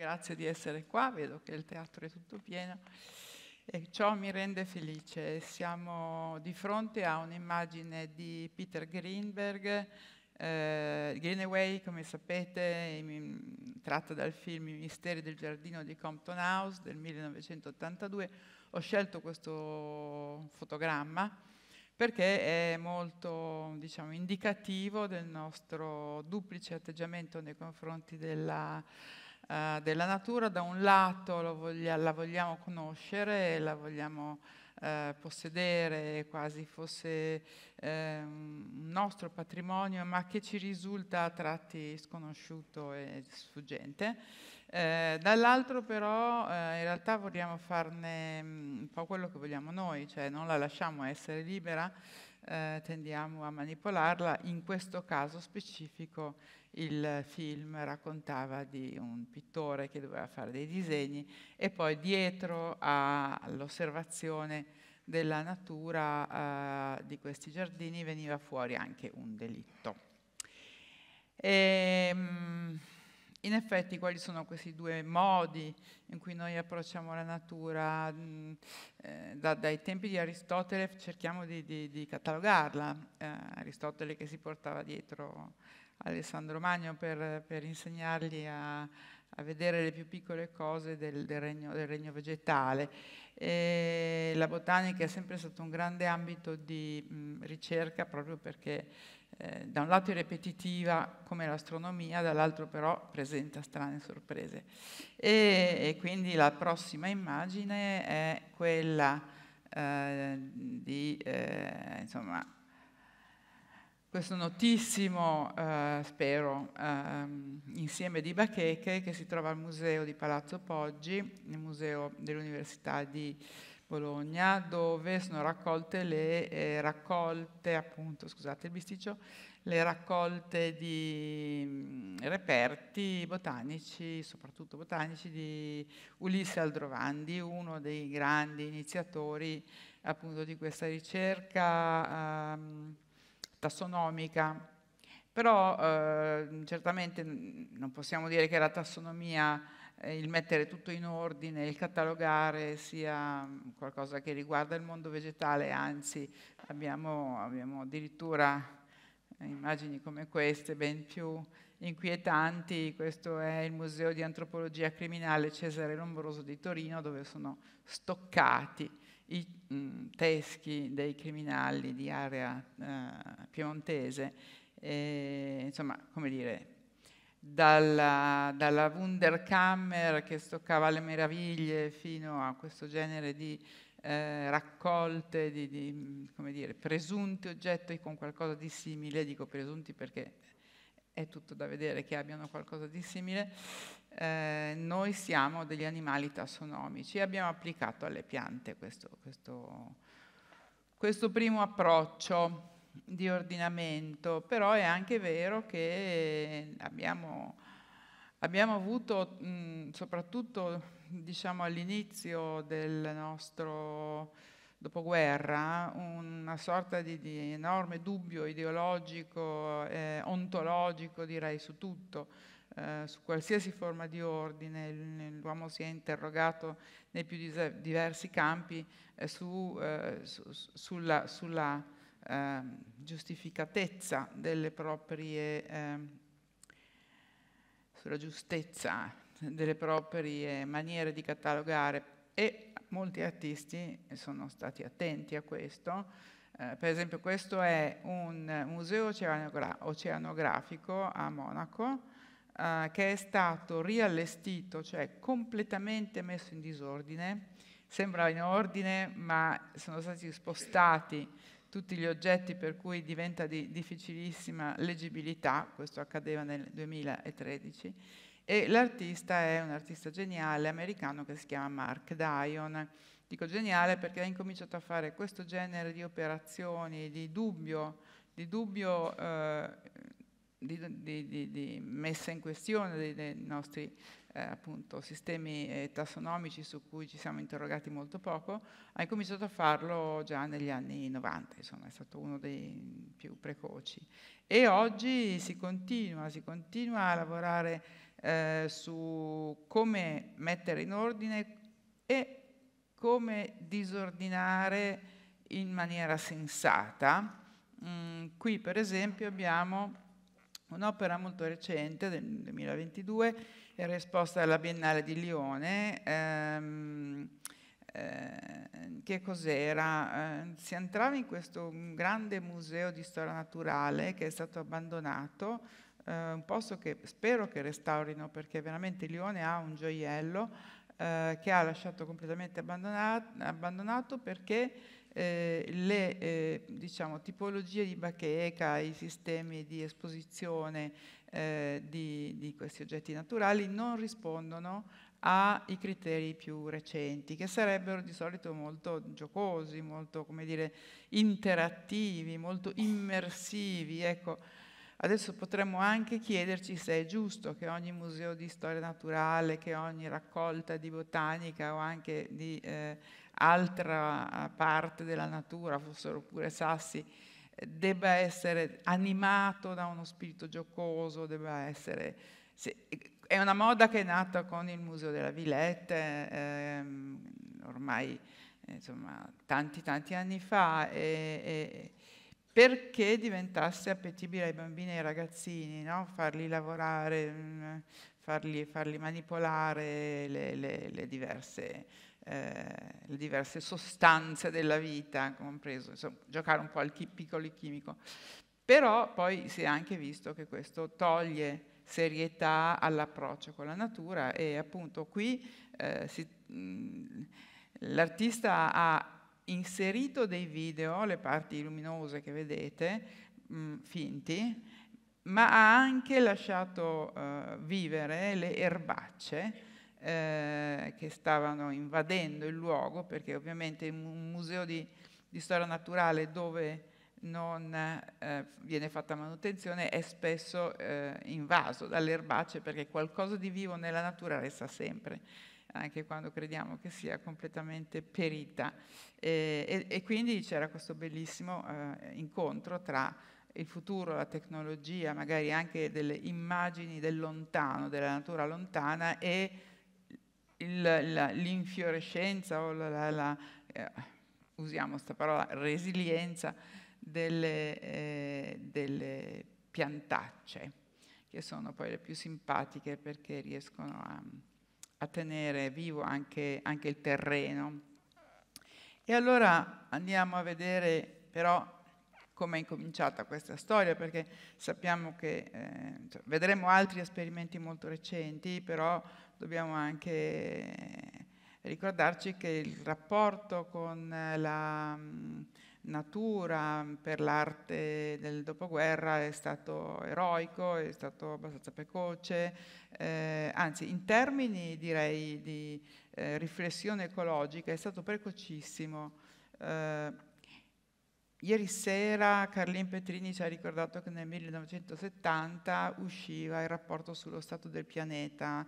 Grazie di essere qua, vedo che il teatro è tutto pieno e ciò mi rende felice. Siamo di fronte a un'immagine di Peter Greenberg, eh, Greenaway, come sapete, tratta dal film I misteri del giardino di Compton House del 1982. Ho scelto questo fotogramma perché è molto diciamo, indicativo del nostro duplice atteggiamento nei confronti della eh, della natura, da un lato voglia, la vogliamo conoscere, la vogliamo uh, possedere, quasi fosse ehm, un nostro patrimonio, ma che ci risulta a tratti sconosciuto e sfuggente. Eh, dall'altro però eh, in realtà vogliamo farne mm, un po' quello che vogliamo noi, cioè non la lasciamo essere libera, eh, tendiamo a manipolarla, in questo caso specifico il film raccontava di un pittore che doveva fare dei disegni e poi dietro all'osservazione della natura eh, di questi giardini veniva fuori anche un delitto. E, ehm, in effetti quali sono questi due modi in cui noi approcciamo la natura? Mm, eh, da, dai tempi di Aristotele cerchiamo di, di, di catalogarla, eh, Aristotele che si portava dietro Alessandro Magno per, per insegnargli a, a, vedere le più piccole cose del, del, regno, del regno, vegetale. E la botanica è sempre stato un grande ambito di mh, ricerca proprio perché eh, da un lato è ripetitiva come l'astronomia, dall'altro però presenta strane sorprese. E, e quindi la prossima immagine è quella eh, di, eh, insomma, questo notissimo, eh, spero, ehm, insieme di bacheche che si trova al museo di Palazzo Poggi, nel museo dell'Università di Bologna, dove sono raccolte le eh, raccolte, appunto, scusate il bisticcio, le raccolte di mm, reperti botanici, soprattutto botanici, di Ulisse Aldrovandi, uno dei grandi iniziatori appunto di questa ricerca. Ehm, tassonomica, però eh, certamente mm, non possiamo dire che la tassonomia, eh, il mettere tutto in ordine, il catalogare sia mm, qualcosa che riguarda il mondo vegetale, anzi abbiamo, abbiamo addirittura eh, immagini come queste ben più inquietanti. Questo è il Museo di Antropologia Criminale Cesare Lombroso di Torino dove sono stoccati i mh, mm, teschi dei criminali di area eh, piemontese, e, insomma, come dire, dalla, dalla Wunderkammer che stoccava le meraviglie fino a questo genere di eh, raccolte di, di mm, dire, presunti oggetti con qualcosa di simile, dico presunti perché è tutto da vedere che abbiano qualcosa di simile, eh, noi siamo degli animali tassonomici e abbiamo applicato alle piante questo, questo, questo primo approccio di ordinamento, però è anche vero che abbiamo, abbiamo avuto, mh, mm, soprattutto diciamo, all'inizio del nostro dopoguerra, una sorta di, di enorme dubbio ideologico, eh, ontologico direi su tutto, eh, su qualsiasi forma di ordine, l'uomo si è interrogato nei più diversi campi eh, su, eh, su, sulla, sulla ehm, giustificatezza delle proprie, ehm, sulla giustezza delle proprie maniere di catalogare e molti artisti sono stati attenti a questo. Eh, per esempio questo è un museo oceanografico a Monaco eh, che è stato riallestito, cioè completamente messo in disordine, sembra in ordine ma sono stati spostati tutti gli oggetti per cui diventa di difficilissima leggibilità, questo accadeva nel 2013, e l'artista è un artista geniale americano che si chiama Mark Dion. Dico geniale perché ha incominciato a fare questo genere di operazioni, di dubbio, di dubbio eh, di, di, di, messa in questione dei, dei nostri eh, appunto, sistemi eh, tassonomici su cui ci siamo interrogati molto poco, ha cominciato a farlo già negli anni 90, insomma è stato uno dei più precoci. E oggi si continua, si continua a lavorare eh, su come mettere in ordine e come disordinare in maniera sensata. Mm, qui per esempio abbiamo Un'opera molto recente del 2022 era esposta alla Biennale di Lione. Ehm, eh, che cos'era? Eh, si entrava in questo grande museo di storia naturale che è stato abbandonato, eh, un posto che spero che restaurino perché veramente Lione ha un gioiello eh, che ha lasciato completamente abbandonato, abbandonato perché eh, le eh, diciamo, tipologie di bacheca, i sistemi di esposizione eh, di, di, questi oggetti naturali non rispondono ai criteri più recenti, che sarebbero di solito molto giocosi, molto dire, interattivi, molto immersivi. Ecco, adesso potremmo anche chiederci se è giusto che ogni museo di storia naturale, che ogni raccolta di botanica o anche di eh, altra eh, parte della natura, fossero pure sassi, eh, debba essere animato da uno spirito giocoso, debba essere... Se, è una moda che è nata con il Museo della Villette, ehm, ormai eh, insomma, tanti tanti anni fa, e, e perché diventasse appetibile ai bambini e ai ragazzini, no? farli lavorare, mm, farli, farli manipolare le, le, le diverse eh, le diverse sostanze della vita, compreso insomma, giocare un po' al chi- piccolo chimico. Però poi si è anche visto che questo toglie serietà all'approccio con la natura e appunto qui eh, si, mh, l'artista ha inserito dei video, le parti luminose che vedete, mh, finti, ma ha anche lasciato eh, vivere le erbacce eh, che stavano invadendo il luogo, perché ovviamente un museo di, di storia naturale dove non eh, viene fatta manutenzione è spesso eh, invaso dalle erbacce perché qualcosa di vivo nella natura resta sempre anche quando crediamo che sia completamente perita. E, e, e quindi c'era questo bellissimo eh, incontro tra il futuro, la tecnologia, magari anche delle immagini del lontano, della natura lontana e l'infiorescenza o la, la, la eh, usiamo questa parola, resilienza delle, eh, delle, piantacce, che sono poi le più simpatiche perché riescono a, a tenere vivo anche, anche il terreno. E allora andiamo a vedere però come è incominciata questa storia, perché sappiamo che eh, cioè, vedremo altri esperimenti molto recenti, però dobbiamo anche ricordarci che il rapporto con la mm, natura per l'arte del dopoguerra è stato eroico, è stato abbastanza precoce, eh, anzi in termini direi di eh, riflessione ecologica è stato precocissimo. Eh, ieri sera Carlin Petrini ci ha ricordato che nel 1970 usciva il rapporto sullo stato del pianeta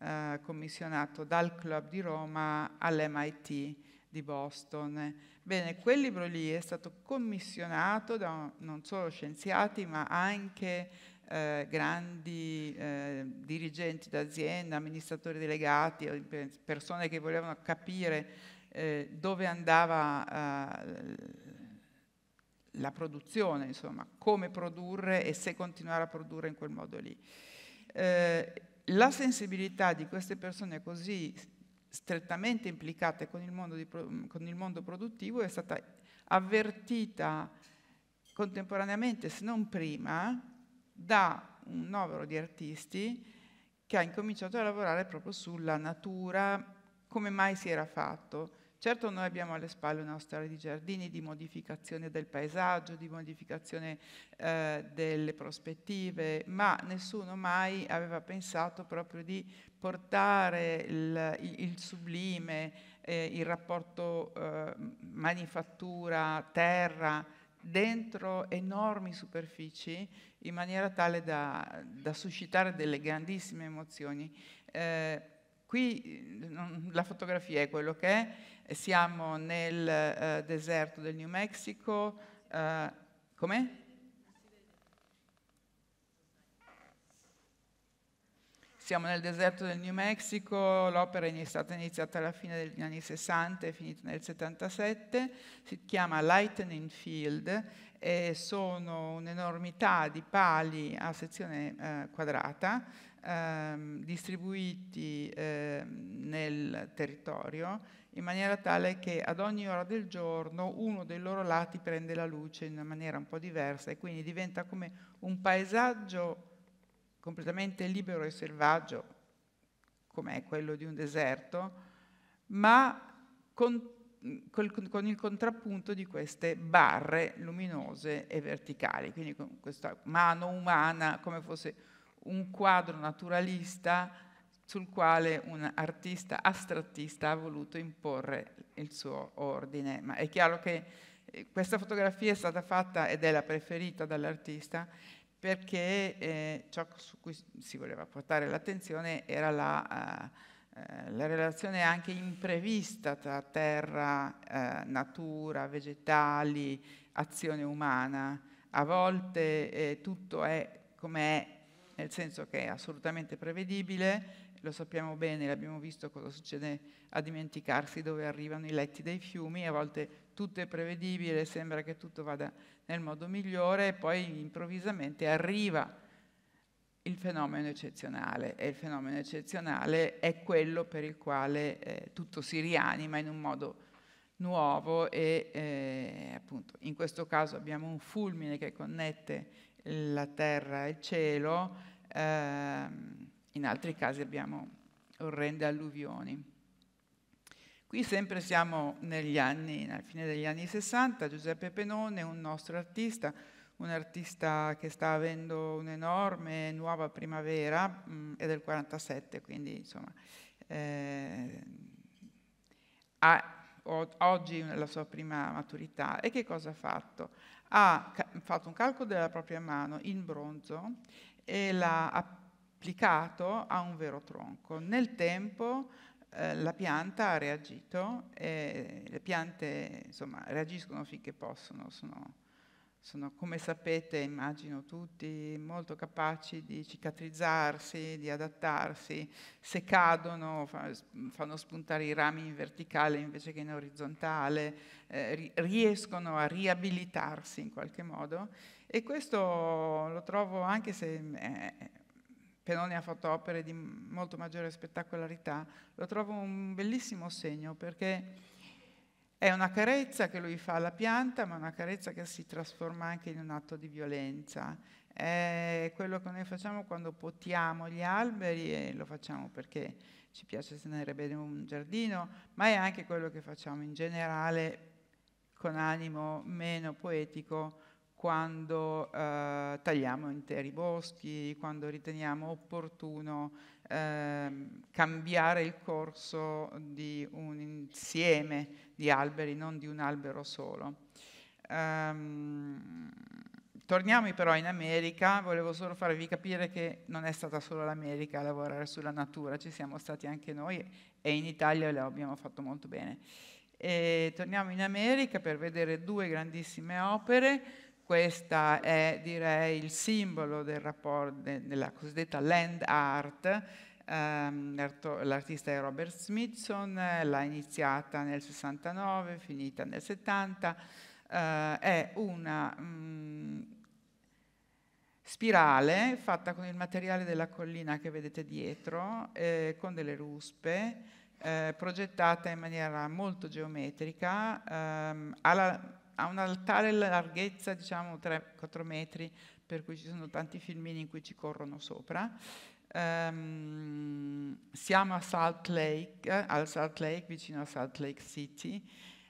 eh, commissionato dal Club di Roma all'MIT di Boston. Bene, quel libro lì è stato commissionato da non solo scienziati ma anche eh, grandi eh, dirigenti d'azienda, amministratori delegati, eh, persone che volevano capire eh, dove andava eh, la produzione, insomma, come produrre e se continuare a produrre in quel modo lì. Eh, la sensibilità di queste persone così strettamente implicate con il mondo, di, con il mondo produttivo è stata avvertita contemporaneamente, se non prima, da un novero di artisti che ha incominciato a lavorare proprio sulla natura, come mai si era fatto. Certo noi abbiamo alle spalle una storia di giardini, di modificazione del paesaggio, di modificazione eh, delle prospettive, ma nessuno mai aveva pensato proprio di portare il, il, sublime, eh, il rapporto eh, manifattura-terra dentro enormi superfici in maniera tale da, da suscitare delle grandissime emozioni. Eh, Qui mm, la fotografia è quello che è, siamo nel eh, deserto del New Mexico, eh, com'è? Siamo nel deserto del New Mexico, l'opera è stata iniziata alla fine degli anni 60 e finita nel 77, si chiama Lightning Field e sono un'enormità di pali a sezione eh, quadrata ehm, distribuiti ehm, nel territorio in maniera tale che ad ogni ora del giorno uno dei loro lati prende la luce in una maniera un po' diversa e quindi diventa come un paesaggio completamente libero e selvaggio, come è quello di un deserto, ma con con il contrappunto di queste barre luminose e verticali, quindi con questa mano umana come fosse un quadro naturalista sul quale un artista astrattista ha voluto imporre il suo ordine. Ma è chiaro che eh, questa fotografia è stata fatta ed è la preferita dall'artista perché eh, ciò su cui si voleva portare l'attenzione era la, eh, eh la relazione anche imprevista tra terra, eh, natura, vegetali, azione umana. A volte eh, tutto è come è nel senso che è assolutamente prevedibile, lo sappiamo bene, l'abbiamo visto cosa succede a dimenticarsi dove arrivano i letti dei fiumi, a volte tutto è prevedibile, sembra che tutto vada nel modo migliore e poi improvvisamente arriva il fenomeno eccezionale e il fenomeno eccezionale è quello per il quale eh, tutto si rianima in un modo nuovo e eh, appunto in questo caso abbiamo un fulmine che connette la terra e il cielo, eh, in altri casi abbiamo orrende alluvioni. Qui sempre siamo negli anni, alla fine degli anni 60, Giuseppe Penone, un nostro artista, un artista che sta avendo un'enorme nuova primavera, mh, mm, è del 47, quindi insomma, eh, ha oggi la sua prima maturità. E che cosa ha fatto? ha fatto un calco della propria mano in bronzo e l'ha applicato a un vero tronco. Nel tempo eh, la pianta ha reagito, e le piante insomma, reagiscono finché possono, sono sono, come sapete, immagino tutti, molto capaci di cicatrizzarsi, di adattarsi. Se cadono, fanno spuntare i rami in verticale invece che in orizzontale, eh, riescono a riabilitarsi in qualche modo. E questo lo trovo, anche se eh, Penone ha fatto opere di molto maggiore spettacolarità, lo trovo un bellissimo segno perché è una carezza che lui fa alla pianta, ma una carezza che si trasforma anche in un atto di violenza. È quello che noi facciamo quando potiamo gli alberi e lo facciamo perché ci piace tenere bene un giardino, ma è anche quello che facciamo in generale con animo meno poetico quando eh, tagliamo interi boschi, quando riteniamo opportuno eh, cambiare il corso di un insieme di alberi, non di un albero solo. Um, torniamo però in America, volevo solo farvi capire che non è stata solo l'America a lavorare sulla natura, ci siamo stati anche noi e in Italia lo abbiamo fatto molto bene. E torniamo in America per vedere due grandissime opere, questo è direi il simbolo del rapporto, della cosiddetta land art. Ehm, l'artista è Robert Smithson, l'ha iniziata nel 69, finita nel 70. Eh, è una mm, spirale fatta con il materiale della collina che vedete dietro, eh, con delle ruspe, eh, progettata in maniera molto geometrica, ehm, alla, ha un altare alla larghezza diciamo 3-4 metri, per cui ci sono tanti filmini in cui ci corrono sopra. Um, siamo a Salt Lake, al Salt Lake, vicino a Salt Lake City,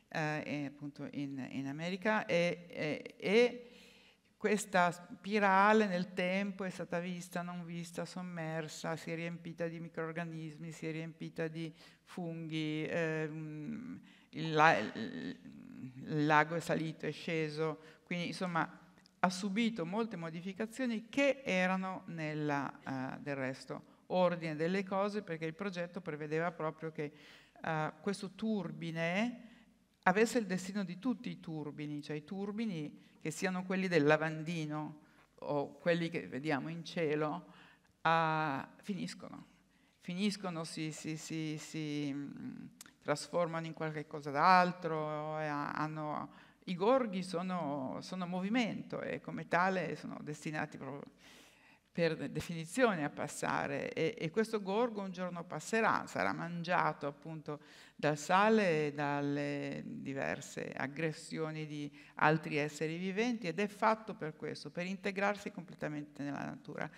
eh, appunto in, in America, e, e, e, questa spirale nel tempo è stata vista, non vista, sommersa, si è riempita di microrganismi, si è riempita di funghi. Ehm, il lago è salito è sceso, quindi insomma ha subito molte modificazioni che erano nella, uh, del resto ordine delle cose perché il progetto prevedeva proprio che uh, questo turbine avesse il destino di tutti i turbini, cioè i turbini che siano quelli del lavandino o quelli che vediamo in cielo, uh, finiscono, finiscono, si, si, si, si mm, trasformano in qualcosa d'altro, eh, hanno, i gorghi sono, sono, movimento e come tale sono destinati per definizione a passare e, e, questo gorgo un giorno passerà, sarà mangiato appunto dal sale e dalle diverse aggressioni di altri esseri viventi ed è fatto per questo, per integrarsi completamente nella natura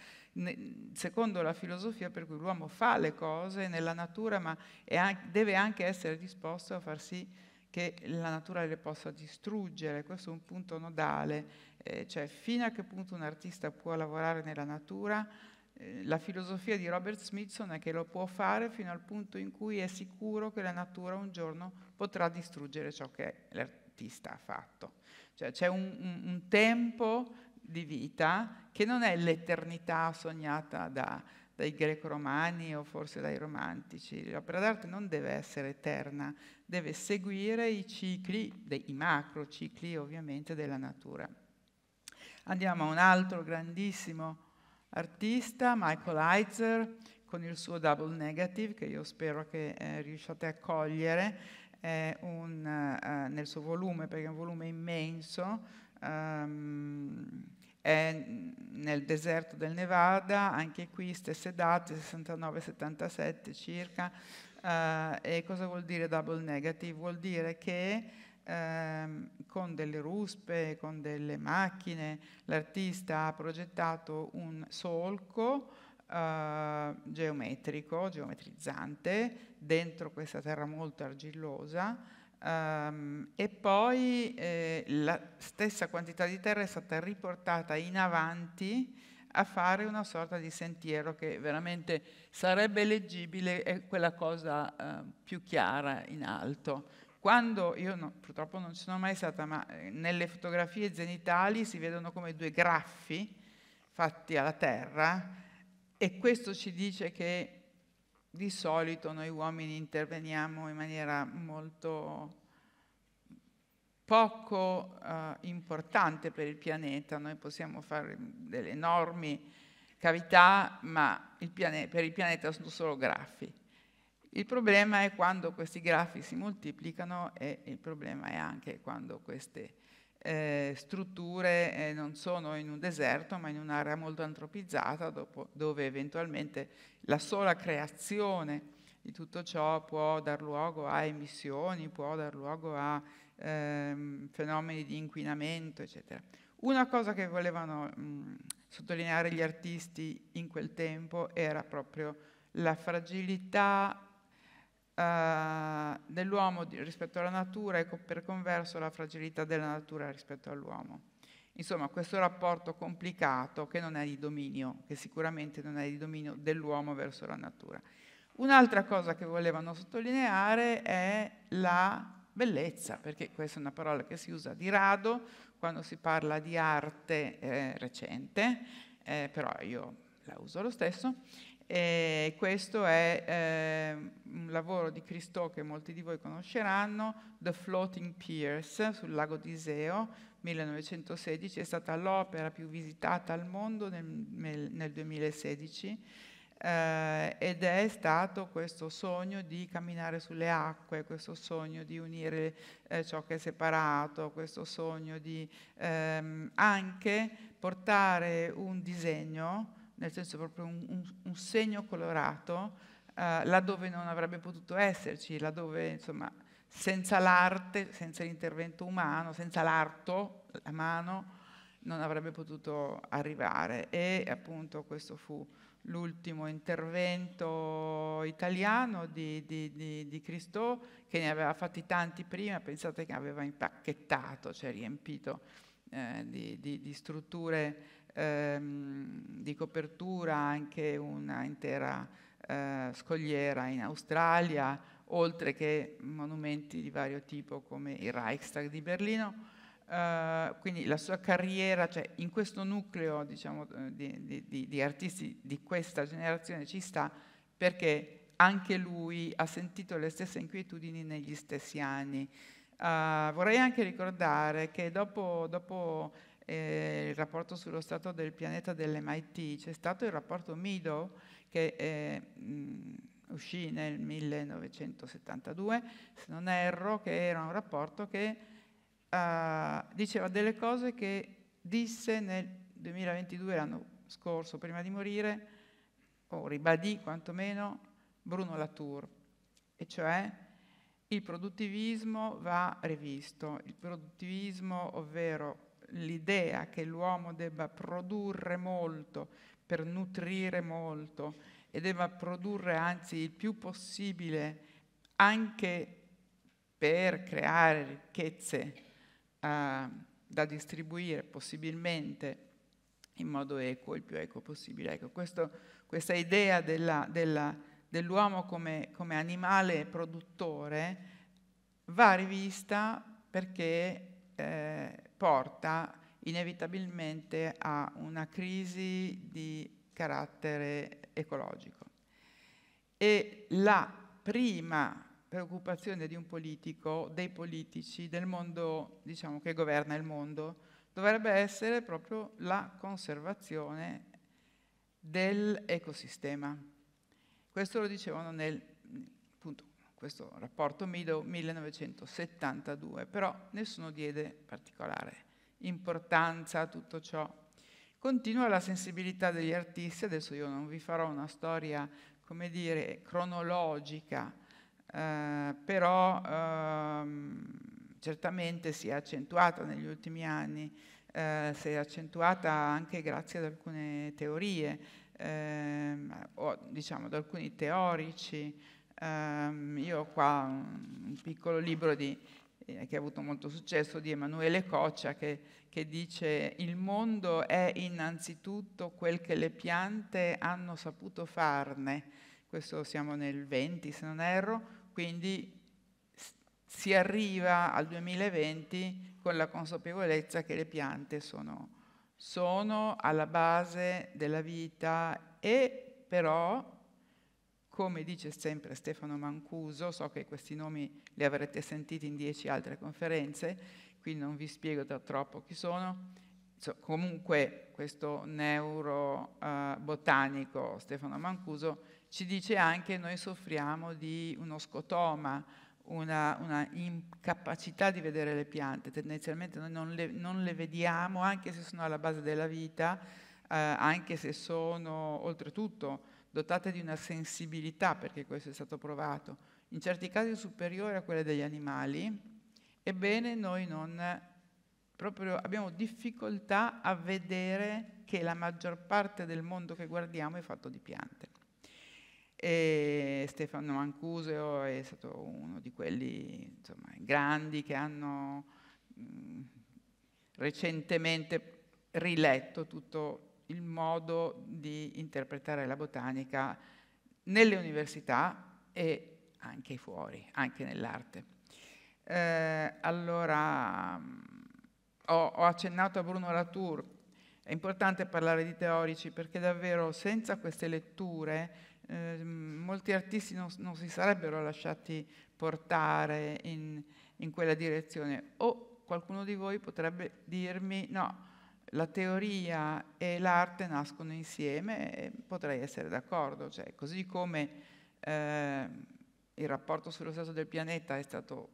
secondo la filosofia per cui l'uomo fa le cose nella natura, ma anche, deve anche essere disposto a far sì che la natura le possa distruggere. Questo è un punto nodale, eh, cioè fino a che punto un artista può lavorare nella natura. Eh, la filosofia di Robert Smithson è che lo può fare fino al punto in cui è sicuro che la natura un giorno potrà distruggere ciò che l'artista ha fatto. Cioè c'è un, un, un tempo di vita, che non è l'eternità sognata da, dai greco-romani o forse dai romantici. L'opera d'arte non deve essere eterna, deve seguire i cicli, i macro cicli ovviamente della natura. Andiamo a un altro grandissimo artista, Michael Heiser, con il suo Double Negative, che io spero che eh, riusciate a cogliere eh, un, eh, nel suo volume, perché è un volume immenso. Um, è nel deserto del Nevada, anche qui stesse date, 69-77 circa. Uh, e cosa vuol dire double negative? Vuol dire che ehm, con delle ruspe, con delle macchine, l'artista ha progettato un solco uh, geometrico, geometrizzante, dentro questa terra molto argillosa, Um, e poi eh, la stessa quantità di terra è stata riportata in avanti a fare una sorta di sentiero che veramente sarebbe leggibile, è quella cosa eh, più chiara in alto. Quando io no, purtroppo non ci sono mai stata, ma eh, nelle fotografie zenitali si vedono come due graffi fatti alla terra e questo ci dice che di solito noi uomini interveniamo in maniera molto poco eh, importante per il pianeta, noi possiamo fare delle enormi cavità, ma il pianeta, per il pianeta sono solo grafi. Il problema è quando questi grafi si moltiplicano e il problema è anche quando queste eh, strutture eh, non sono in un deserto ma in un'area molto antropizzata dopo, dove eventualmente la sola creazione di tutto ciò può dar luogo a emissioni, può dar luogo a ehm, fenomeni di inquinamento, eccetera. Una cosa che volevano mh, mm, sottolineare gli artisti in quel tempo era proprio la fragilità eh, dell'uomo rispetto alla natura e per converso la fragilità della natura rispetto all'uomo. Insomma, questo rapporto complicato che non è di dominio, che sicuramente non è di dominio dell'uomo verso la natura. Un'altra cosa che volevano sottolineare è la bellezza, perché questa è una parola che si usa di rado quando si parla di arte eh, recente, eh, però io la uso lo stesso, e questo è eh, un lavoro di Cristo che molti di voi conosceranno, The Floating Pierce sul lago di Iseo, 1916, è stata l'opera più visitata al mondo nel, nel 2016 eh, ed è stato questo sogno di camminare sulle acque, questo sogno di unire eh, ciò che è separato, questo sogno di ehm, anche portare un disegno nel senso proprio un, un, un segno colorato eh, laddove non avrebbe potuto esserci, laddove insomma senza l'arte, senza l'intervento umano, senza l'arto, la mano, non avrebbe potuto arrivare. E appunto questo fu l'ultimo intervento italiano di, di, di, di Cristo, che ne aveva fatti tanti prima, pensate che aveva impacchettato, cioè riempito eh, di, strutture ehm, di copertura anche una intera eh, scogliera in Australia, oltre che monumenti di vario tipo come il Reichstag di Berlino. Uh, quindi la sua carriera, cioè in questo nucleo diciamo, eh, di, di, di, artisti di questa generazione ci sta perché anche lui ha sentito le stesse inquietudini negli stessi anni. Uh, vorrei anche ricordare che dopo, dopo eh, il rapporto sullo stato del pianeta dell'MIT, c'è stato il rapporto Meadow che eh, uscì nel 1972, se non erro, che era un rapporto che eh, diceva delle cose che disse nel 2022, l'anno scorso, prima di morire, o ribadì quantomeno, Bruno Latour, e cioè il produttivismo va rivisto, il produttivismo ovvero l'idea che l'uomo debba produrre molto per nutrire molto e debba produrre anzi il più possibile anche per creare ricchezze eh, da distribuire possibilmente in modo equo, il più equo possibile. Ecco, questo, questa idea della, della, dell'uomo come, come animale produttore va rivista perché eh, porta inevitabilmente a una crisi di carattere ecologico. E la prima preoccupazione di un politico, dei politici, del mondo diciamo, che governa il mondo, dovrebbe essere proprio la conservazione dell'ecosistema. Questo lo dicevano nel questo rapporto Meadow 1972, però nessuno diede particolare importanza a tutto ciò. Continua la sensibilità degli artisti, adesso io non vi farò una storia, come dire, cronologica, eh, però ehm, certamente si è accentuata negli ultimi anni, eh, si è accentuata anche grazie ad alcune teorie, ehm, o diciamo ad alcuni teorici, Um, io ho qua un piccolo libro di, eh, che ha avuto molto successo di Emanuele Coccia che, che dice il mondo è innanzitutto quel che le piante hanno saputo farne, questo siamo nel 20 se non erro, quindi si arriva al 2020 con la consapevolezza che le piante sono, sono alla base della vita e però come dice sempre Stefano Mancuso, so che questi nomi li avrete sentiti in dieci altre conferenze, quindi non vi spiego da troppo chi sono, so, comunque questo neurobotanico eh, Stefano Mancuso ci dice anche che noi soffriamo di uno scotoma, una, una, incapacità di vedere le piante, tendenzialmente noi non le, non le vediamo anche se sono alla base della vita, eh, anche se sono oltretutto dotate di una sensibilità, perché questo è stato provato, in certi casi superiore a quella degli animali, ebbene noi non proprio abbiamo difficoltà a vedere che la maggior parte del mondo che guardiamo è fatto di piante. E Stefano Mancuseo è stato uno di quelli insomma, grandi che hanno mh, recentemente riletto tutto il modo di interpretare la botanica nelle università e anche fuori, anche nell'arte. Eh, allora, mm, ho, ho accennato a Bruno Latour, è importante parlare di teorici perché davvero senza queste letture eh, mm, molti artisti non, non, si sarebbero lasciati portare in, in, quella direzione. O qualcuno di voi potrebbe dirmi no, la teoria e l'arte nascono insieme, potrei essere d'accordo, cioè, così come eh, il rapporto sullo stato del pianeta è stato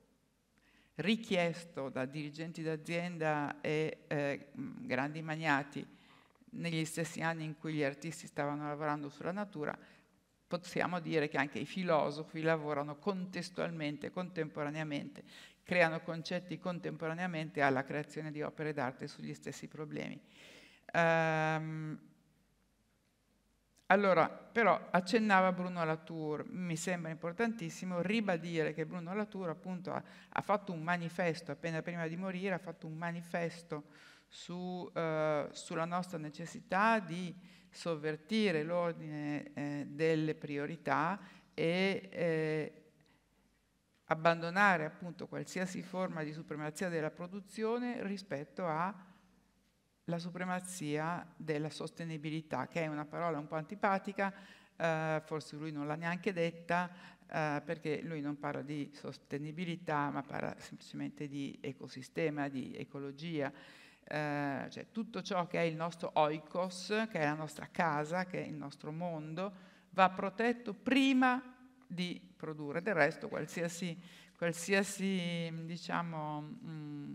richiesto da dirigenti d'azienda e eh, grandi magnati negli stessi anni in cui gli artisti stavano lavorando sulla natura, possiamo dire che anche i filosofi lavorano contestualmente, contemporaneamente, creano concetti contemporaneamente alla creazione di opere d'arte sugli stessi problemi. Um, allora, però accennava Bruno Latour, mi sembra importantissimo ribadire che Bruno Latour appunto ha, ha fatto un manifesto, appena prima di morire, ha fatto un manifesto su, eh, sulla nostra necessità di sovvertire l'ordine eh, delle priorità e eh, abbandonare appunto qualsiasi forma di supremazia della produzione rispetto alla supremazia della sostenibilità, che è una parola un po' antipatica, eh, forse lui non l'ha neanche detta, eh, perché lui non parla di sostenibilità, ma parla semplicemente di ecosistema, di ecologia. Eh, cioè tutto ciò che è il nostro oikos, che è la nostra casa, che è il nostro mondo, va protetto prima di produrre. Del resto qualsiasi, qualsiasi diciamo, mh, mm,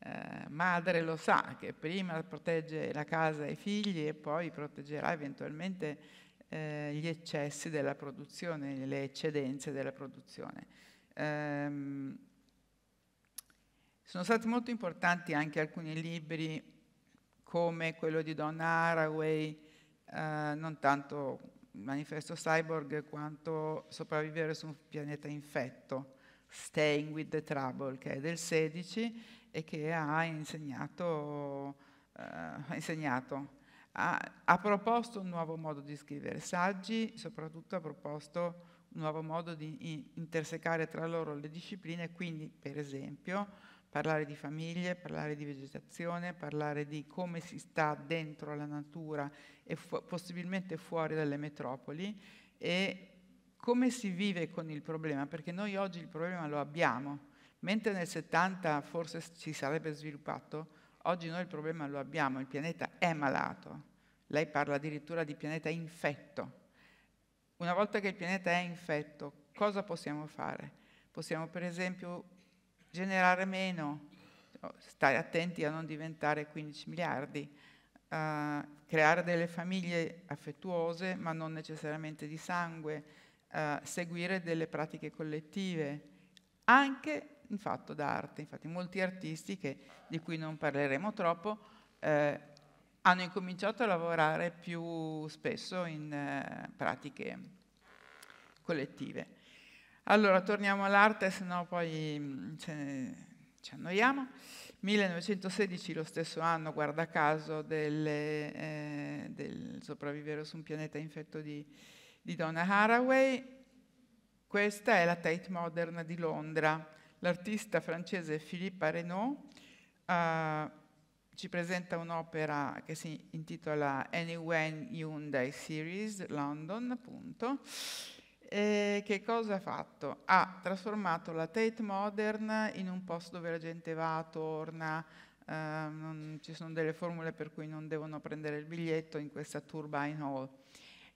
eh, madre lo sa che prima protegge la casa e i figli e poi proteggerà eventualmente eh, gli eccessi della produzione, le eccedenze della produzione. Eh, sono stati molto importanti anche alcuni libri come quello di Donna Haraway, eh, non tanto manifesto cyborg quanto sopravvivere su un pianeta infetto, Staying with the Trouble, che è del 16 e che ha insegnato, eh, insegnato ha, ha proposto un nuovo modo di scrivere saggi, soprattutto ha proposto un nuovo modo di intersecare tra loro le discipline, quindi per esempio parlare di famiglie, parlare di vegetazione, parlare di come si sta dentro la natura e fu- possibilmente fuori dalle metropoli e come si vive con il problema, perché noi oggi il problema lo abbiamo, mentre nel 70 forse si sarebbe sviluppato, oggi noi il problema lo abbiamo, il pianeta è malato, lei parla addirittura di pianeta infetto. Una volta che il pianeta è infetto, cosa possiamo fare? Possiamo per esempio generare meno, stare attenti a non diventare 15 miliardi, uh, creare delle famiglie affettuose ma non necessariamente di sangue, uh, seguire delle pratiche collettive, anche in fatto d'arte. Infatti molti artisti, che, di cui non parleremo troppo, eh, hanno incominciato a lavorare più spesso in eh, pratiche collettive. Allora, torniamo all'arte, se no poi mm, ce ne, ci annoiamo. 1916, lo stesso anno, guarda caso, delle, eh, del sopravvivere su un pianeta infetto di, di Donna Haraway. Questa è la Tate Modern di Londra. L'artista francese Philippe Renault eh, ci presenta un'opera che si intitola Anyone Hyundai Series, London, appunto, e che cosa ha fatto? Ha trasformato la Tate Modern in un posto dove la gente va, torna, eh, non, ci sono delle formule per cui non devono prendere il biglietto in questa Turbine Hall.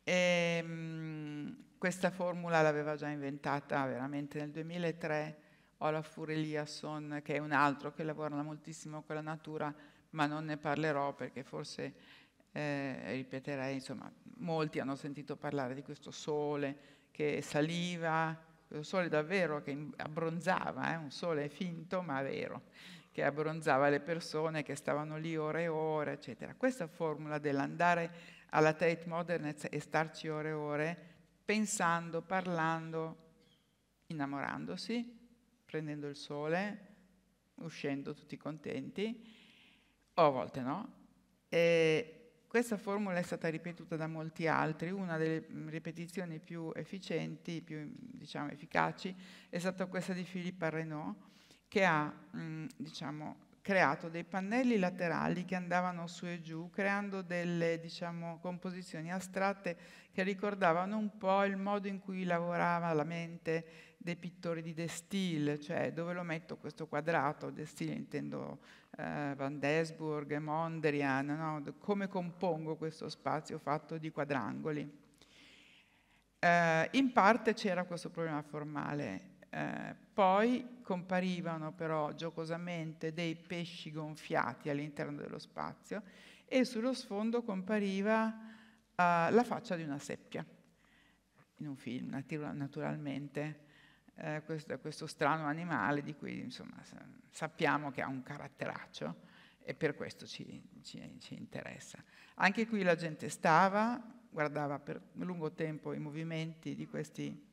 E, ehm, mh, questa formula l'aveva già inventata veramente nel 2003 Olafur Eliasson, che è un altro che lavora moltissimo con la natura, ma non ne parlerò perché forse eh, ripeterei, insomma, molti hanno sentito parlare di questo sole, che saliva, un sole davvero che abbronzava, eh? un sole finto ma vero, che abbronzava le persone che stavano lì ore e ore, eccetera. Questa formula dell'andare alla Tate Modern e starci ore e ore, pensando, parlando, innamorandosi, prendendo il sole, uscendo tutti contenti, o a volte no, e questa formula è stata ripetuta da molti altri, una delle mm, ripetizioni più efficienti, più diciamo, efficaci, è stata questa di Philippe Renault, che ha mh, mm, diciamo, creato dei pannelli laterali che andavano su e giù, creando delle diciamo, composizioni astratte che ricordavano un po' il modo in cui lavorava la mente dei pittori di De Stile, cioè dove lo metto questo quadrato, De Stile intendo eh, Van Desburg, Mondrian, no? come compongo questo spazio fatto di quadrangoli. Eh, in parte c'era questo problema formale, eh, poi comparivano però giocosamente dei pesci gonfiati all'interno dello spazio e sullo sfondo compariva eh, la faccia di una seppia, in un film naturalmente eh, questo, questo, strano animale di cui insomma, sappiamo che ha un caratteraccio e per questo ci, ci, ci interessa. Anche qui la gente stava, guardava per lungo tempo i movimenti di questi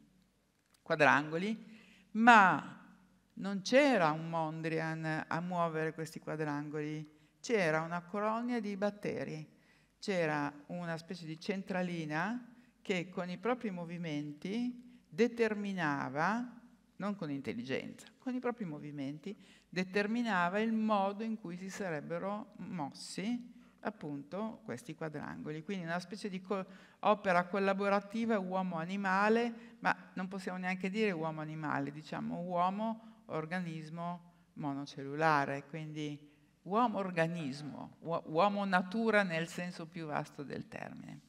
quadrangoli, ma non c'era un Mondrian a muovere questi quadrangoli, c'era una colonia di batteri, c'era una specie di centralina che con i propri movimenti determinava non con intelligenza, con i propri movimenti, determinava il modo in cui si sarebbero mossi appunto questi quadrangoli. Quindi una specie di co- opera collaborativa uomo-animale, ma non possiamo neanche dire uomo-animale, diciamo uomo-organismo monocellulare, quindi uomo-organismo, u- uomo-natura nel senso più vasto del termine.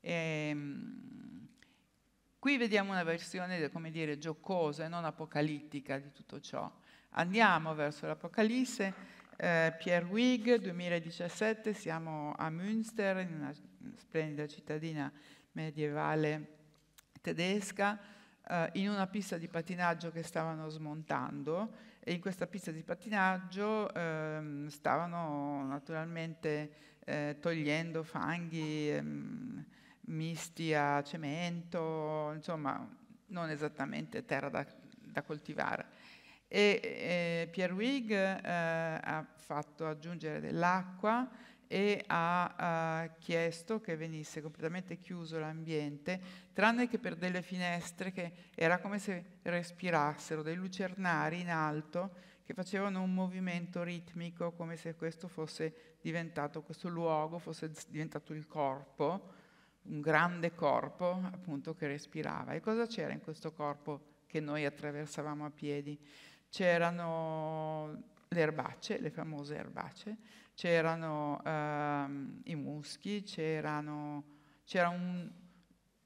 E, ehm, Qui vediamo una versione, come dire, giocosa e non apocalittica di tutto ciò. Andiamo verso l'Apocalisse, eh, Pierre Wig, 2017, siamo a Münster, in una splendida cittadina medievale tedesca, eh, in una pista di patinaggio che stavano smontando e in questa pista di patinaggio eh, stavano naturalmente eh, togliendo fanghi. Ehm, misti a cemento, insomma non esattamente terra da, da coltivare. E eh, Pierre Huig eh, ha fatto aggiungere dell'acqua e ha eh, chiesto che venisse completamente chiuso l'ambiente, tranne che per delle finestre che era come se respirassero dei lucernari in alto che facevano un movimento ritmico come se questo fosse diventato, questo luogo fosse diventato il corpo un grande corpo appunto che respirava. E cosa c'era in questo corpo che noi attraversavamo a piedi? C'erano le erbacce, le famose erbacce, c'erano ehm, i muschi, c'erano, c'era un,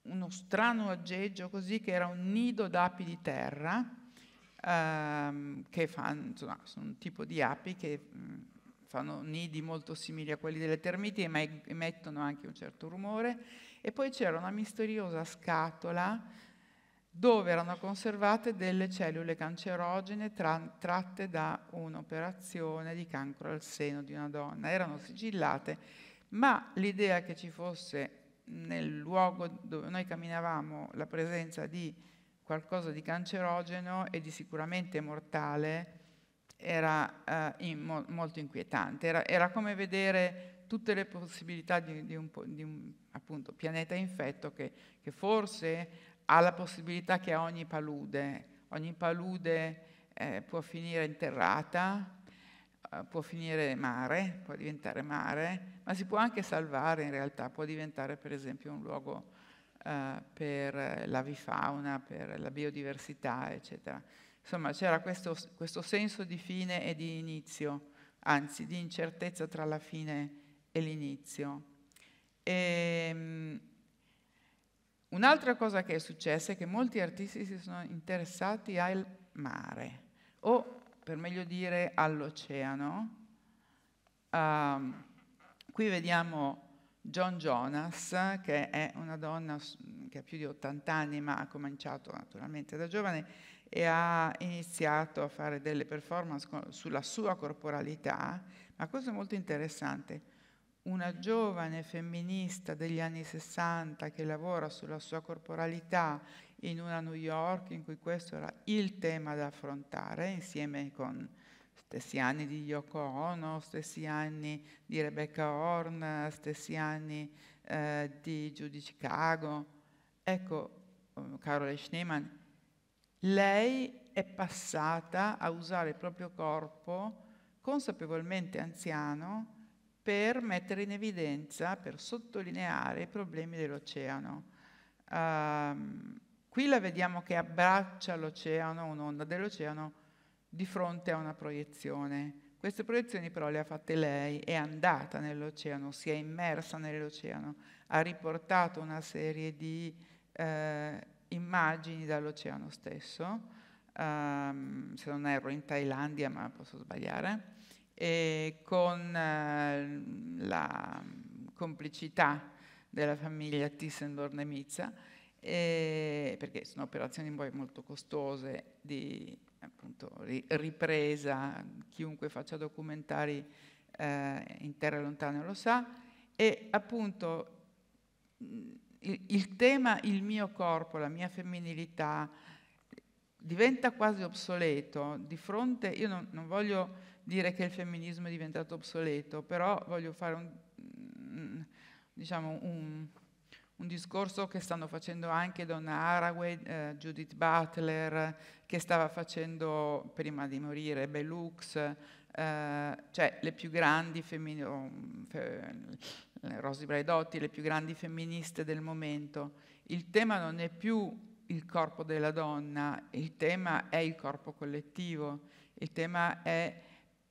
uno strano aggeggio così che era un nido d'api di terra, ehm, che fanno, insomma, sono un tipo di api che mh, fanno nidi molto simili a quelli delle termiti ma emettono anche un certo rumore e poi c'era una misteriosa scatola dove erano conservate delle cellule cancerogene tra- tratte da un'operazione di cancro al seno di una donna. Erano sigillate, ma l'idea che ci fosse nel luogo dove noi camminavamo la presenza di qualcosa di cancerogeno e di sicuramente mortale era eh, in mo- molto inquietante. Era, era come vedere tutte le possibilità di, di, un, di un appunto, pianeta infetto che, che, forse ha la possibilità che ogni palude, ogni palude eh, può finire interrata, eh, può finire mare, può diventare mare, ma si può anche salvare in realtà, può diventare per esempio un luogo eh, per l'avifauna, per la biodiversità, eccetera. Insomma, c'era questo, questo senso di fine e di inizio, anzi di incertezza tra la fine e la è l'inizio. E, ehm, un'altra cosa che è successa è che molti artisti si sono interessati al mare, o per meglio dire all'oceano. Uh, qui vediamo John Jonas, che è una donna che ha più di 80 anni, ma ha cominciato naturalmente da giovane e ha iniziato a fare delle performance sulla sua corporalità, ma questo è molto interessante una giovane femminista degli anni 60 che lavora sulla sua corporalità in una New York in cui questo era il tema da affrontare insieme con stessi anni di Yoko Ono, stessi anni di Rebecca Horn, stessi anni eh, di Judy Chicago. Ecco, eh, Carole Schneeman, lei è passata a usare il proprio corpo consapevolmente anziano per mettere in evidenza, per sottolineare i problemi dell'oceano. Uh, qui la vediamo che abbraccia l'oceano, un'onda dell'oceano, di fronte a una proiezione. Queste proiezioni però le ha fatte lei, è andata nell'oceano, si è immersa nell'oceano, ha riportato una serie di eh, immagini dall'oceano stesso, um, se non erro in Thailandia, ma posso sbagliare, e con eh, la complicità della famiglia Thyssen-Bornemisza, perché sono operazioni poi molto costose di appunto, ri ripresa, chiunque faccia documentari eh, in terra lontana lo sa, e appunto mm, il, il tema il mio corpo, la mia femminilità diventa quasi obsoleto di fronte, io non, non voglio dire che il femminismo è diventato obsoleto, però voglio fare un, mm, diciamo, un, un discorso che stanno facendo anche Donna Haraway, eh, Judith Butler, che stava facendo prima di morire Belux, eh, cioè le più grandi femministe, oh, Rosy Braidotti, le più grandi femministe del momento. Il tema non è più il corpo della donna, il tema è il corpo collettivo, il tema è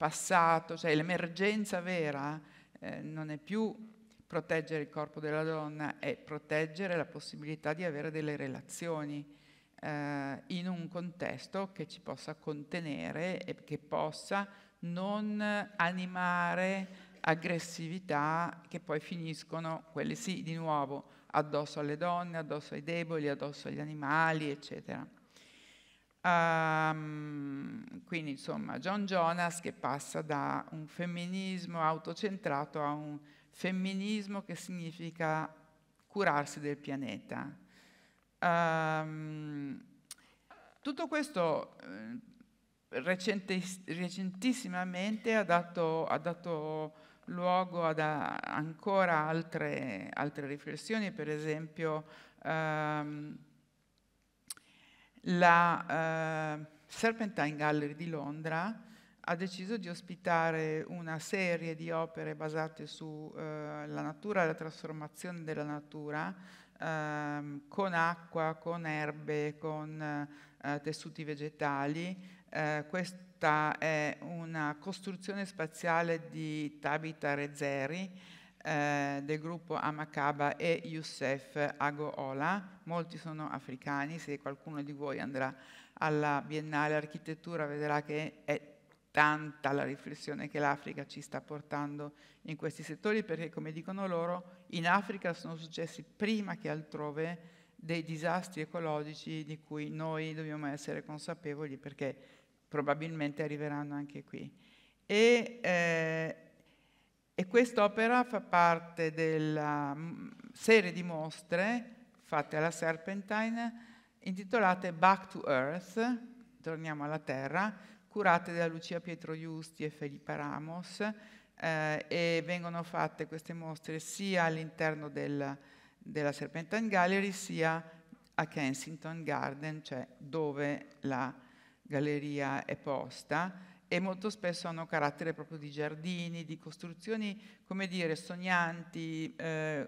passato, cioè l'emergenza vera eh, non è più proteggere il corpo della donna, è proteggere la possibilità di avere delle relazioni eh, in un contesto che ci possa contenere e che possa non animare aggressività che poi finiscono, quelle sì, di nuovo, addosso alle donne, addosso ai deboli, addosso agli animali, eccetera. Um, quindi insomma John Jonas che passa da un femminismo autocentrato a un femminismo che significa curarsi del pianeta. Um, tutto questo eh, recentis- recentissimamente ha dato, ha dato, luogo ad ancora altre, altre riflessioni, per esempio um, la eh, Serpentine Gallery di Londra ha deciso di ospitare una serie di opere basate sulla eh, natura e la trasformazione della natura, ehm, con acqua, con erbe, con eh, tessuti vegetali. Eh, questa è una costruzione spaziale di Tabita Rezzeri, eh, del gruppo Amakaba e Youssef Agoola, molti sono africani, se qualcuno di voi andrà alla Biennale Architettura vedrà che è tanta la riflessione che l'Africa ci sta portando in questi settori perché come dicono loro in Africa sono successi prima che altrove dei disastri ecologici di cui noi dobbiamo essere consapevoli perché probabilmente arriveranno anche qui. E, eh, e quest'opera fa parte della mm, serie di mostre fatte alla Serpentine intitolate Back to Earth, torniamo alla Terra, curate da Lucia Pietro Giusti e Felipe Ramos eh, e vengono fatte queste mostre sia all'interno del, della Serpentine Gallery sia a Kensington Garden, cioè dove la galleria è posta e molto spesso hanno carattere proprio di giardini, di costruzioni, come dire, sognanti, eh,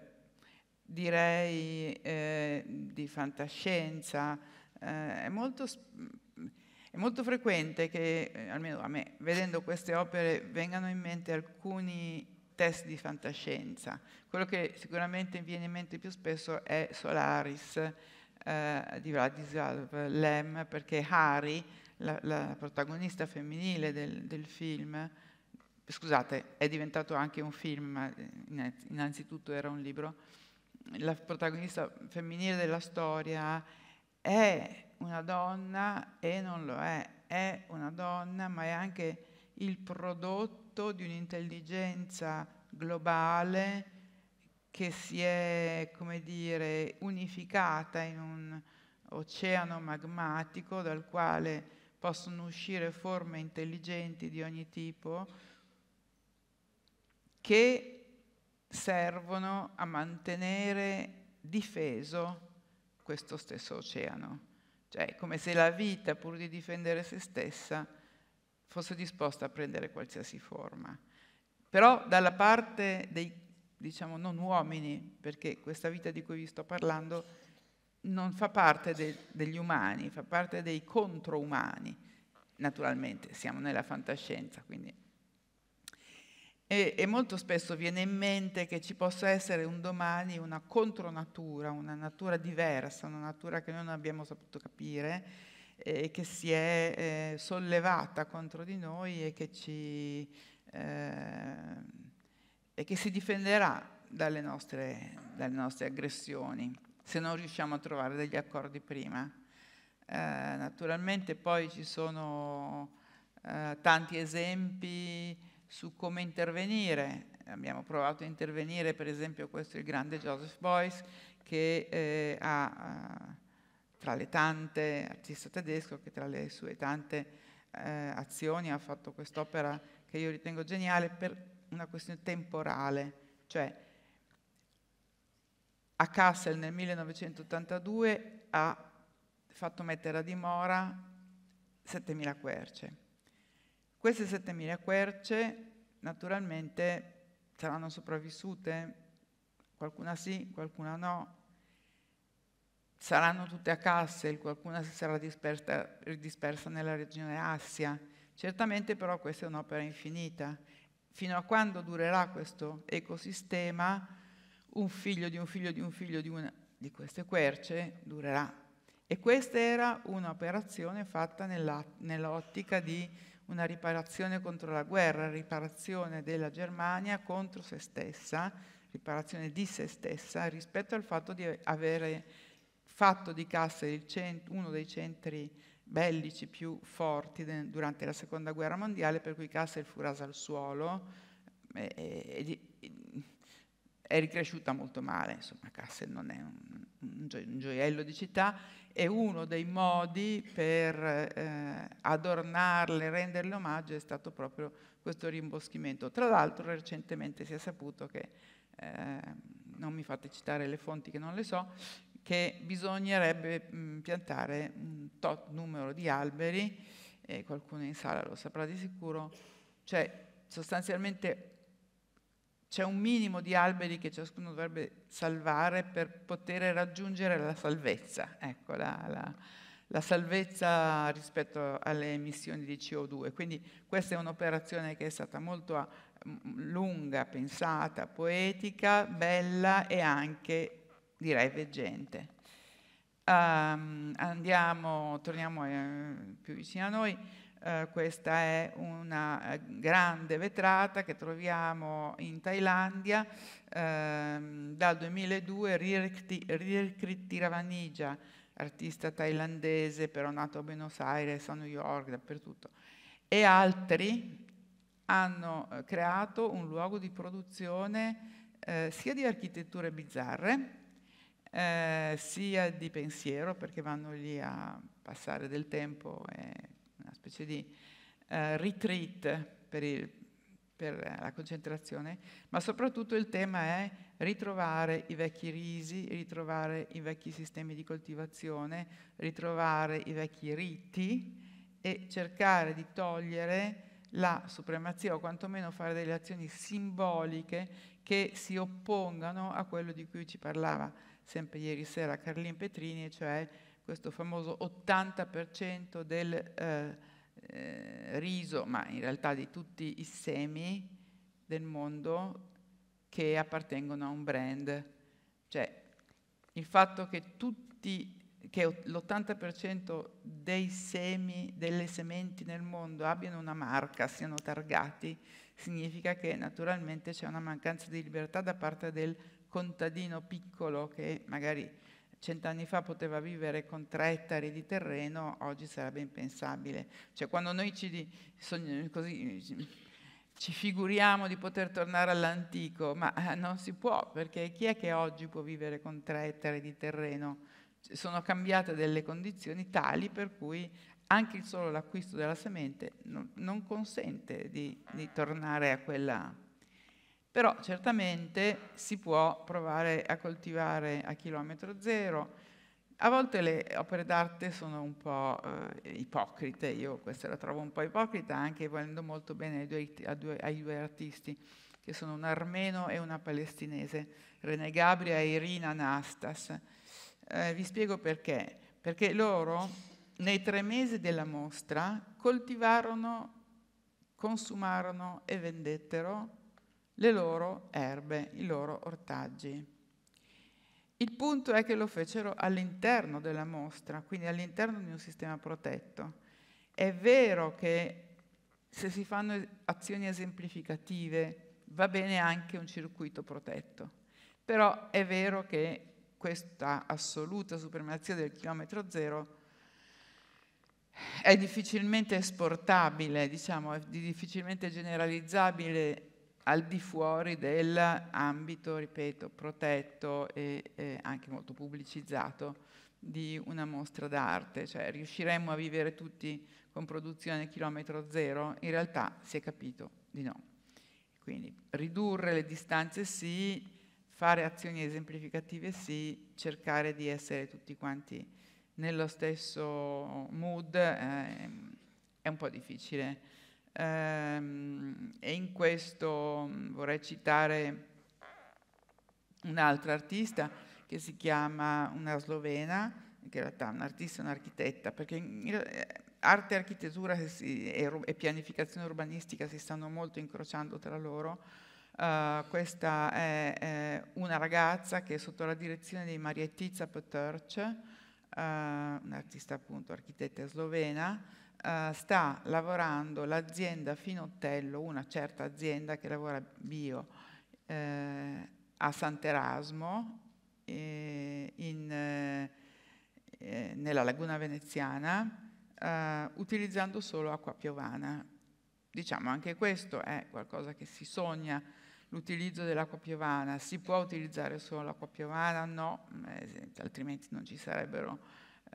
direi eh, di fantascienza. Eh, è, molto, è, molto, frequente che, eh, almeno a me, vedendo queste opere, vengano in mente alcuni test di fantascienza. Quello che sicuramente viene in mente più spesso è Solaris eh, di Vladislav Lem, perché Hari, la, la protagonista femminile del, del, film, scusate, è diventato anche un film, ma innanzitutto era un libro, la protagonista femminile della storia è una donna e non lo è, è una donna ma è anche il prodotto di un'intelligenza globale che si è, come dire, unificata in un oceano magmatico dal quale possono uscire forme intelligenti di ogni tipo che servono a mantenere difeso questo stesso oceano. Cioè, come se la vita, pur di difendere se stessa, fosse disposta a prendere qualsiasi forma. Però dalla parte dei, diciamo, non uomini, perché questa vita di cui vi sto parlando non fa parte de degli umani, fa parte dei controumani. Naturalmente siamo nella fantascienza, quindi... E, e molto spesso viene in mente che ci possa essere un domani una contronatura, una natura diversa, una natura che noi non abbiamo saputo capire, eh, che si è eh, sollevata contro di noi e che, ci, eh, e che si difenderà dalle nostre, dalle nostre aggressioni se non riusciamo a trovare degli accordi prima. Eh, naturalmente poi ci sono eh, tanti esempi su come intervenire. Abbiamo provato a intervenire, per esempio, questo è il grande Joseph Beuys, che eh, ha eh, tra le tante, artista tedesco, che tra le sue tante eh, azioni ha fatto quest'opera che io ritengo geniale per una questione temporale, cioè a Kassel nel 1982 ha fatto mettere a dimora 7.000 querce. Queste 7.000 querce naturalmente saranno sopravvissute, qualcuna sì, qualcuna no, saranno tutte a Kassel, qualcuna si sarà dispersa, dispersa nella regione Assia. Certamente però questa è un'opera infinita. Fino a quando durerà questo ecosistema un figlio di un figlio di un figlio di una di queste querce durerà. E questa era un'operazione fatta nella, nell'ottica di una riparazione contro la guerra, riparazione della Germania contro se stessa, riparazione di se stessa rispetto al fatto di avere fatto di Kassel cent- uno dei centri bellici più forti de- durante la seconda guerra mondiale, per cui Kassel fu rasa al suolo eh, e, e, è ricresciuta molto male, insomma Kassel non è un, un, gio- un gioiello di città, e uno dei modi per eh, adornarle, renderle omaggio è stato proprio questo rimboschimento. Tra l'altro recentemente si è saputo che, eh, non mi fate citare le fonti che non le so, che bisognerebbe mh, mm, piantare un tot numero di alberi, e qualcuno in sala lo saprà di sicuro, cioè sostanzialmente c'è un minimo di alberi che ciascuno dovrebbe salvare per poter raggiungere la salvezza, ecco, la, la, la salvezza rispetto alle emissioni di CO2. Quindi questa è un'operazione che è stata molto eh, lunga, pensata, poetica, bella e anche, direi, veggente. Um, andiamo, torniamo eh, più vicino a noi. Eh, questa è una eh, grande vetrata che troviamo in Thailandia ehm, dal 2002 Rirkti Tiravanigia, artista thailandese però nato a Buenos Aires, a New York, dappertutto, e altri hanno eh, creato un luogo di produzione eh, sia di architetture bizzarre, eh, sia di pensiero, perché vanno lì a passare del tempo e specie di eh, retreat per, il, per la concentrazione, ma soprattutto il tema è ritrovare i vecchi risi, ritrovare i vecchi sistemi di coltivazione, ritrovare i vecchi riti e cercare di togliere la supremazia o quantomeno fare delle azioni simboliche che si oppongano a quello di cui ci parlava sempre ieri sera Carlin Petrini, cioè questo famoso 80% del eh, eh, riso, ma in realtà di tutti i semi del mondo che appartengono a un brand. Cioè, il fatto che, tutti, che l'80% dei semi, delle sementi nel mondo abbiano una marca, siano targati, significa che naturalmente c'è una mancanza di libertà da parte del contadino piccolo che magari Cent'anni fa poteva vivere con tre ettari di terreno, oggi sarebbe impensabile. Cioè quando noi ci, così, ci figuriamo di poter tornare all'antico, ma eh, non si può, perché chi è che oggi può vivere con tre ettari di terreno? Sono cambiate delle condizioni tali per cui anche solo l'acquisto della semente non, consente di, di tornare a quella però certamente si può provare a coltivare a chilometro zero. A volte le opere d'arte sono un po' eh, ipocrite, io questa la trovo un po' ipocrita anche volendo molto bene ai due, due, ai due artisti, che sono un armeno e una palestinese, René Gabria e Irina Anastas. Eh, vi spiego perché. Perché loro, nei tre mesi della mostra, coltivarono, consumarono e vendettero le loro erbe, i loro ortaggi. Il punto è che lo fecero all'interno della mostra, quindi all'interno di un sistema protetto. È vero che se si fanno azioni esemplificative va bene anche un circuito protetto, però è vero che questa assoluta supremazia del chilometro zero è difficilmente esportabile, diciamo, è difficilmente generalizzabile al di fuori dell'ambito, ripeto, protetto e eh, anche molto pubblicizzato di una mostra d'arte, cioè riusciremmo a vivere tutti con produzione chilometro zero? In realtà si è capito di no. Quindi ridurre le distanze sì, fare azioni esemplificative sì, cercare di essere tutti quanti nello stesso mood eh, è un po' difficile Ehm, e in questo mm, vorrei citare un'altra artista che si chiama una slovena, che in realtà è un'artista e un'architetta, perché eh, arte e architettura e, pianificazione urbanistica si stanno molto incrociando tra loro. Uh, questa è, è, una ragazza che è sotto la direzione di Marietta Potrc, uh, eh, un'artista appunto architetta slovena, eh, sta lavorando l'azienda Finottello, una certa azienda che lavora bio eh, a Sant'Erasmo, eh, in, eh, eh, nella laguna veneziana, utilizzando solo acqua piovana. Diciamo anche questo è qualcosa che si sogna, l'utilizzo dell'acqua piovana. Si può utilizzare solo l'acqua piovana? No, altrimenti non ci sarebbero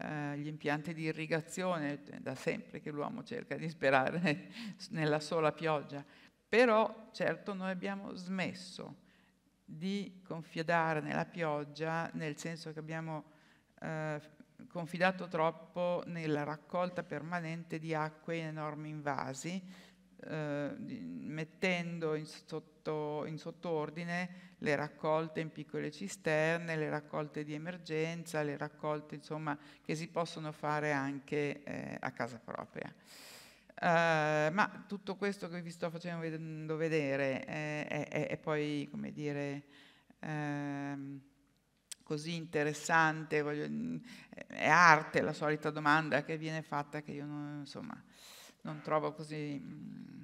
eh, gli impianti di irrigazione, da sempre che l'uomo cerca di sperare nella sola pioggia, però certo noi abbiamo smesso di confidare nella pioggia, nel senso che abbiamo eh, confidato troppo nella raccolta permanente di acque in enormi invasi, eh, mettendo in, sotto, in sottordine le raccolte in piccole cisterne, le raccolte di emergenza, le raccolte insomma, che si possono fare anche eh, a casa propria. Uh, ma tutto questo che vi sto facendo vedere eh, è, è, poi, come dire, ehm, così interessante, voglio, è arte la solita domanda che viene fatta che io non, insomma, non trovo così... Mm,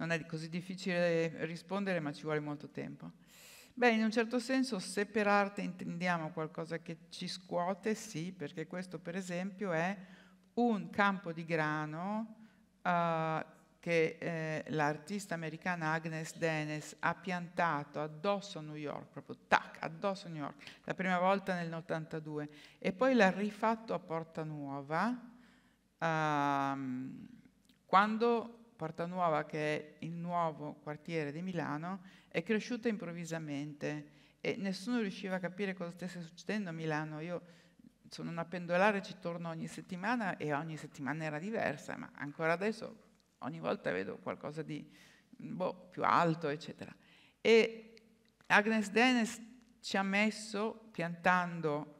non è così difficile rispondere, ma ci vuole molto tempo. Beh, in un certo senso, se per arte intendiamo qualcosa che ci scuote, sì, perché questo per esempio è un campo di grano uh, che eh, l'artista americana Agnes Dennis ha piantato addosso a New York, proprio tac, addosso a New York, la prima volta nel 1982, e poi l'ha rifatto a Porta Nuova Uh, quando Nuova, che è il nuovo quartiere di Milano, è cresciuta improvvisamente e nessuno riusciva a capire cosa stesse succedendo a Milano. Io sono una pendolare, ci torno ogni settimana e ogni settimana era diversa, ma ancora adesso ogni volta vedo qualcosa di boh, più alto, eccetera. E Agnes Dennis ci ha messo, piantando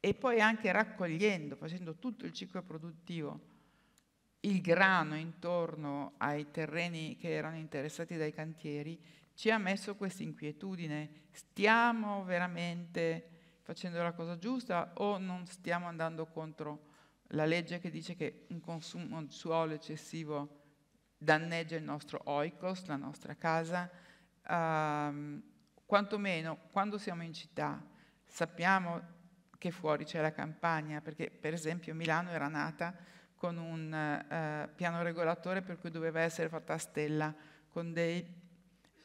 e poi anche raccogliendo, facendo tutto il ciclo produttivo, il grano intorno ai terreni che erano interessati dai cantieri, ci ha messo questa inquietudine. Stiamo veramente facendo la cosa giusta o non stiamo andando contro la legge che dice che un consumo di suolo eccessivo danneggia il nostro oikos, la nostra casa? Um, quantomeno quando siamo in città sappiamo che fuori c'è la campagna, perché per esempio Milano era nata con un eh, piano regolatore per cui doveva essere fatta a stella, con dei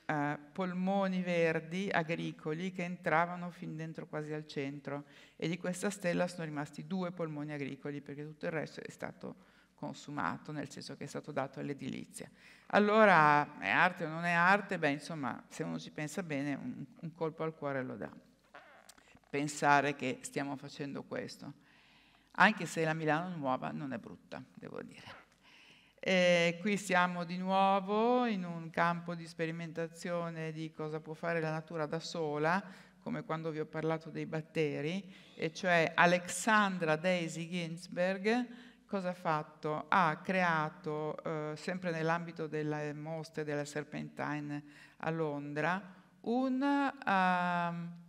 eh, polmoni verdi agricoli che entravano fin dentro quasi al centro e di questa stella sono rimasti due polmoni agricoli perché tutto il resto è stato consumato, nel senso che è stato dato all'edilizia. Allora, è arte o non è arte? Beh, insomma, se uno ci pensa bene, un, un colpo al cuore lo dà pensare che stiamo facendo questo, anche se la Milano nuova non è brutta, devo dire. E qui siamo di nuovo in un campo di sperimentazione di cosa può fare la natura da sola, come quando vi ho parlato dei batteri, e cioè Alexandra Daisy Ginsberg cosa ha fatto? Ha creato, eh, sempre nell'ambito delle mostre della Serpentine a Londra, un... Um,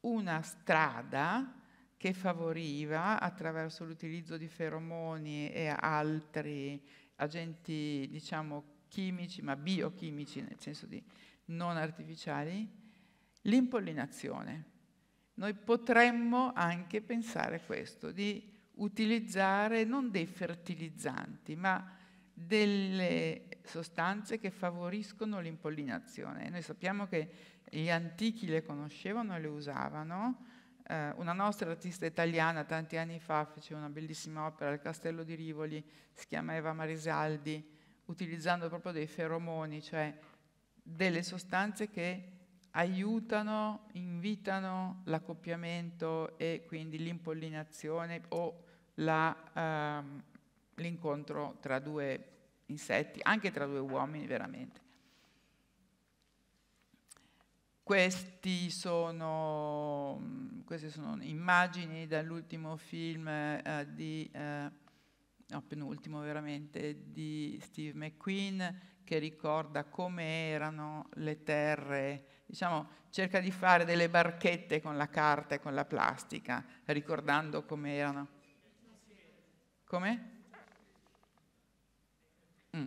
una strada che favoriva attraverso l'utilizzo di feromoni e altri agenti, diciamo, chimici, ma biochimici nel senso di non artificiali, l'impollinazione. Noi potremmo anche pensare questo, di utilizzare non dei fertilizzanti, ma delle sostanze che favoriscono l'impollinazione. Noi sappiamo che gli antichi le conoscevano e le usavano. Eh, una nostra artista italiana tanti anni fa fece una bellissima opera al Castello di Rivoli, si chiama Eva Marisaldi, utilizzando proprio dei feromoni, cioè delle sostanze che aiutano, invitano l'accoppiamento e quindi l'impollinazione o la, ehm, l'incontro tra due insetti, anche tra due uomini veramente sono, mm, queste sono immagini dall'ultimo film eh, di, eh, no, penultimo veramente, di Steve McQueen che ricorda come erano le terre, diciamo, cerca di fare delle barchette con la carta e con la plastica, ricordando come erano. Come? Mm,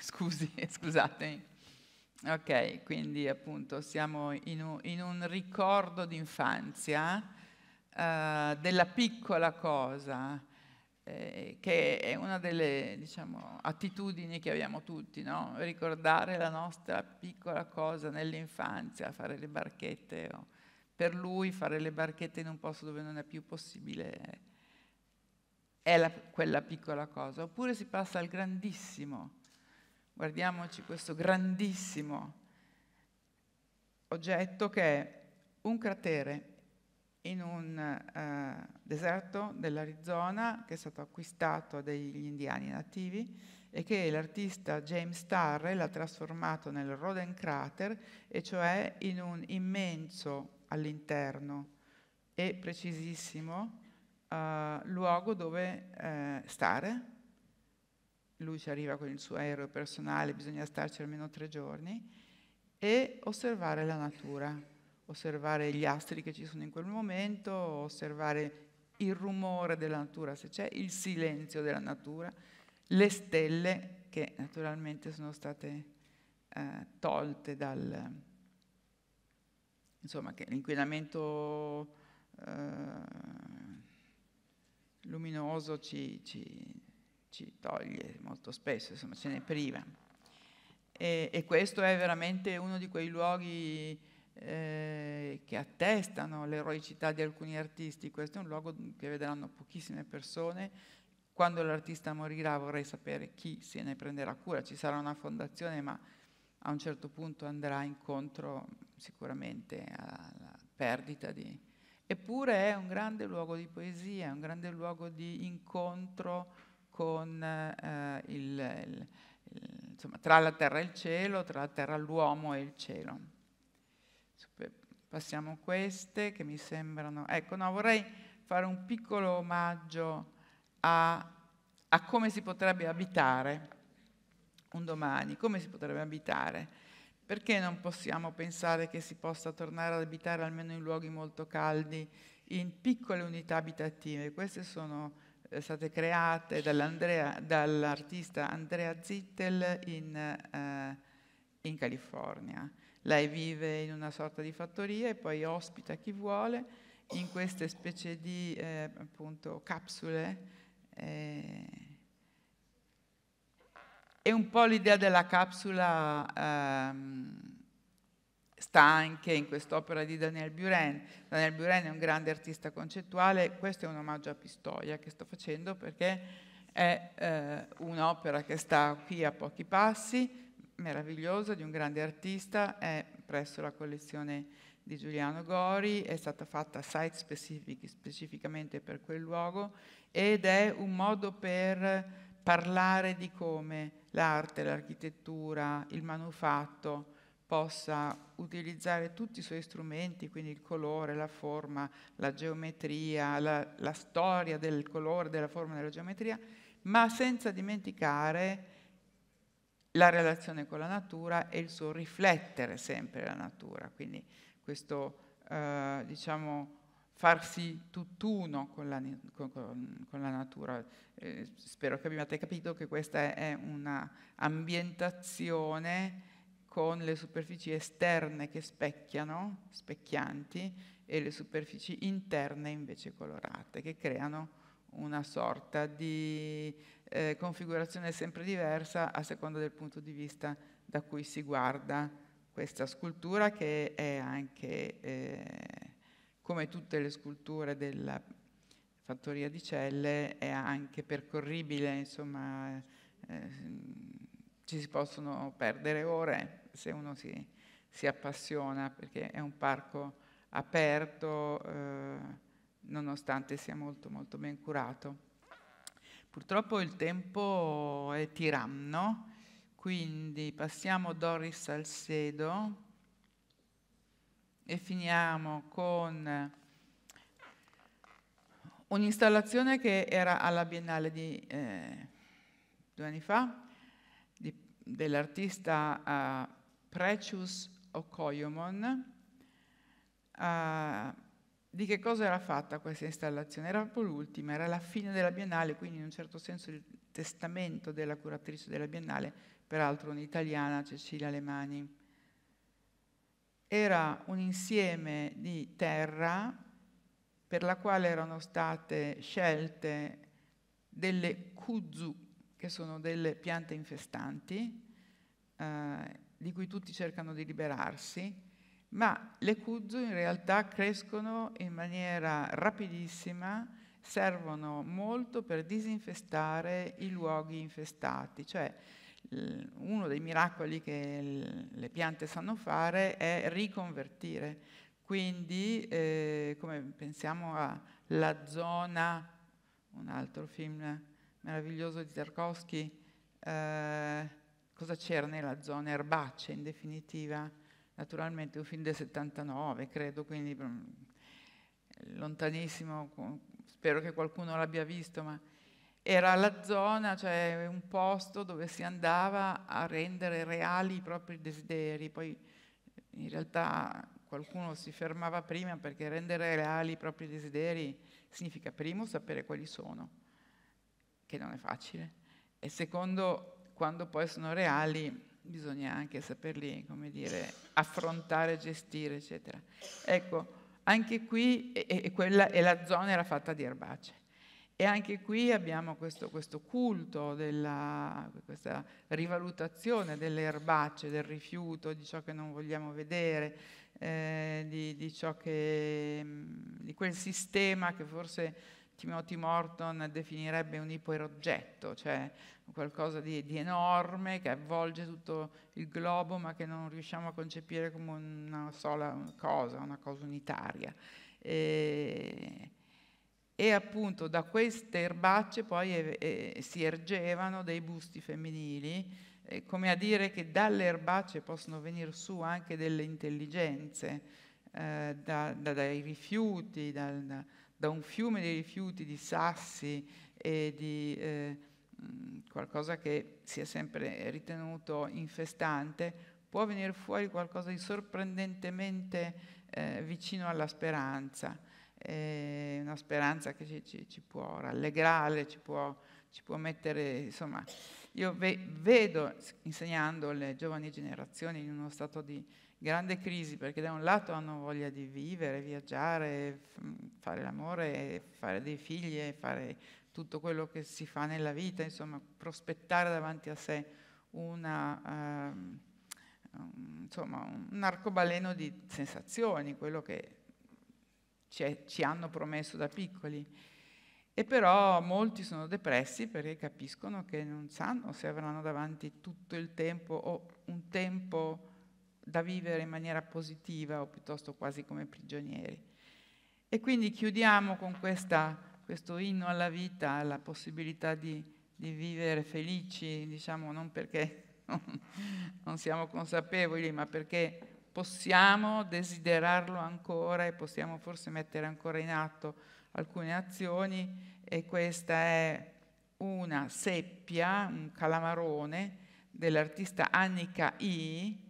scusi, scusatemi. Ok, quindi appunto siamo in un, in un ricordo d'infanzia uh, della piccola cosa, eh, che è una delle diciamo, attitudini che abbiamo tutti, no? ricordare la nostra piccola cosa nell'infanzia, fare le barchette, o per lui fare le barchette in un posto dove non è più possibile è la, quella piccola cosa, oppure si passa al grandissimo Guardiamoci questo grandissimo oggetto che è un cratere in un uh, deserto dell'Arizona che è stato acquistato dagli indiani nativi e che l'artista James Tarrell ha trasformato nel Roden Crater, e cioè in un immenso all'interno e precisissimo uh, luogo dove uh, eh, stare, lui ci arriva con il suo aereo personale, bisogna starci almeno tre giorni, e osservare la natura, osservare gli astri che ci sono in quel momento, osservare il rumore della natura, se c'è, il silenzio della natura, le stelle che naturalmente sono state eh, tolte dal... insomma, che l'inquinamento eh, luminoso ci, ci ci toglie molto spesso, insomma ce ne priva. E, e questo è veramente uno di quei luoghi eh, che attestano l'eroicità di alcuni artisti. Questo è un luogo che vedranno pochissime persone. Quando l'artista morirà vorrei sapere chi se ne prenderà cura. Ci sarà una fondazione, ma a un certo punto andrà incontro sicuramente alla perdita di... Eppure è un grande luogo di poesia, è un grande luogo di incontro con, eh, il, il, il, insomma, tra la terra e il cielo, tra la terra l'uomo e il cielo. Passiamo a queste che mi sembrano... Ecco, no, vorrei fare un piccolo omaggio a, a come si potrebbe abitare un domani, come si potrebbe abitare. Perché non possiamo pensare che si possa tornare ad abitare almeno in luoghi molto caldi, in piccole unità abitative? Queste sono eh, state create dall'artista Andrea Zittel in, eh, in, California. Lei vive in una sorta di fattoria e poi ospita chi vuole in queste specie di eh, appunto, capsule. Eh. È un po' l'idea della capsula ehm, sta anche in quest'opera di Daniel Buren. Daniel Buren è un grande artista concettuale, questo è un omaggio a Pistoia che sto facendo perché è eh, un'opera che sta qui a pochi passi, meravigliosa, di un grande artista, è presso la collezione di Giuliano Gori, è stata fatta site specific, specificamente per quel luogo ed è un modo per parlare di come l'arte, l'architettura, il manufatto, possa utilizzare tutti i suoi strumenti, quindi il colore, la forma, la geometria, la, la storia del colore, della forma, della geometria, ma senza dimenticare la relazione con la natura e il suo riflettere sempre la natura, quindi questo eh, diciamo farsi tutt'uno con la, con, con la natura. Eh, spero che abbiate capito che questa è, è un'ambientazione con le superfici esterne che specchiano, specchianti, e le superfici interne invece colorate, che creano una sorta di eh, configurazione sempre diversa a seconda del punto di vista da cui si guarda questa scultura, che è anche, eh, come tutte le sculture della fattoria di Celle, è anche percorribile, insomma, eh, mm, ci si possono perdere ore se uno si, si appassiona, perché è un parco aperto, eh, nonostante sia molto, molto ben curato. Purtroppo il tempo è tiranno, quindi passiamo Doris Salcedo e finiamo con un'installazione che era alla Biennale di eh, due anni fa, dell'artista eh, Precious Okoyomon. Uh, di che cosa era fatta questa installazione? Era proprio l'ultima, era la fine della Biennale, quindi in un certo senso il testamento della curatrice della Biennale, peraltro un'italiana, Cecilia Alemani. Era un insieme di terra per la quale erano state scelte delle kuzu, che sono delle piante infestanti, eh, di cui tutti cercano di liberarsi, ma le kudzu in realtà crescono in maniera rapidissima, servono molto per disinfestare i luoghi infestati, cioè uno dei miracoli che le piante sanno fare è riconvertire. Quindi, eh, come pensiamo a La zona, un altro film meraviglioso di Tarkovsky, eh, cosa c'era nella zona erbacea in definitiva. Naturalmente un film del 79, credo, quindi mm, lontanissimo, spero che qualcuno l'abbia visto, ma era la zona, cioè un posto dove si andava a rendere reali i propri desideri. Poi in realtà qualcuno si fermava prima perché rendere reali i propri desideri significa primo sapere quali sono, che non è facile, e secondo quando poi sono reali bisogna anche saperli, come dire, affrontare, gestire, eccetera. Ecco, anche qui, e, e, quella, e la zona era fatta di erbacce, E anche qui abbiamo questo, questo culto, della, questa rivalutazione delle erbacce, del rifiuto, di ciò che non vogliamo vedere, eh, di, di, che, di quel sistema che forse Timothy Morton definirebbe un iperoggetto, cioè qualcosa di, di, enorme che avvolge tutto il globo ma che non riusciamo a concepire come una sola cosa, una cosa unitaria. E, e appunto da queste erbacce poi eh, eh si ergevano dei busti femminili, eh, come a dire che dalle erbacce possono venire su anche delle intelligenze, eh, da, da, dai rifiuti, dal, da, da un fiume di rifiuti, di sassi e di eh, qualcosa che si è sempre ritenuto infestante, può venire fuori qualcosa di sorprendentemente eh, vicino alla speranza, eh, una speranza che ci, ci, ci, può rallegrare, ci può, ci può mettere, insomma, io ve, vedo insegnando le giovani generazioni in uno stato di grande crisi perché da un lato hanno voglia di vivere, viaggiare, fare l'amore, fare dei figli fare tutto quello che si fa nella vita, insomma, prospettare davanti a sé una, um, insomma, un arcobaleno di sensazioni, quello che ci, ci hanno promesso da piccoli. E però molti sono depressi perché capiscono che non sanno se avranno davanti tutto il tempo o un tempo da vivere in maniera positiva o piuttosto quasi come prigionieri. E quindi chiudiamo con questa, questo inno alla vita, alla possibilità di, di vivere felici, diciamo non perché non siamo consapevoli, ma perché possiamo desiderarlo ancora e possiamo forse mettere ancora in atto alcune azioni e questa è una seppia, un calamarone dell'artista Annika I,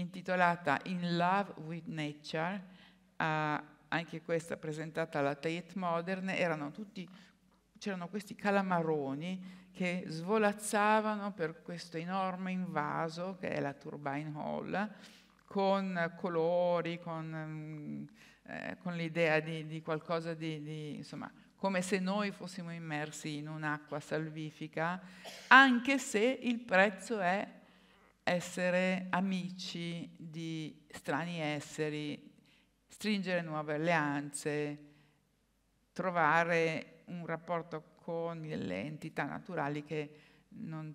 intitolata In Love with Nature, eh, anche questa presentata alla Tate Modern, tutti, c'erano questi calamaroni che svolazzavano per questo enorme invaso che è la Turbine Hall, con colori, con, eh, con l'idea di, di qualcosa di, di, insomma, come se noi fossimo immersi in un'acqua salvifica, anche se il prezzo è essere amici di strani esseri, stringere nuove alleanze, trovare un rapporto con le entità naturali che non,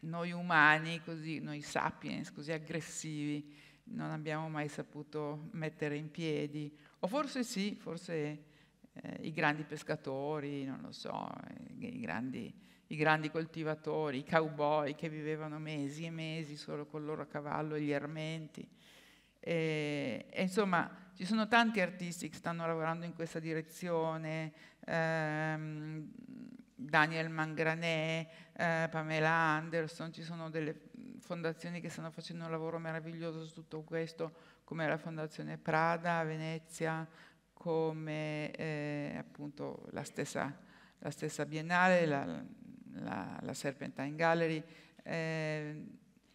noi umani, così, noi sapiens, così aggressivi, non abbiamo mai saputo mettere in piedi. O forse sì, forse eh, i grandi pescatori, non lo so, i grandi i grandi coltivatori, i cowboy che vivevano mesi e mesi solo con il loro cavallo e gli armenti. E, e insomma, ci sono tanti artisti che stanno lavorando in questa direzione, ehm, Daniel Mangranè, eh, Pamela Anderson, ci sono delle fondazioni che stanno facendo un lavoro meraviglioso su tutto questo, come la Fondazione Prada a Venezia, come eh, appunto la stessa, la stessa Biennale, la, la, la Serpentine Gallery. Eh,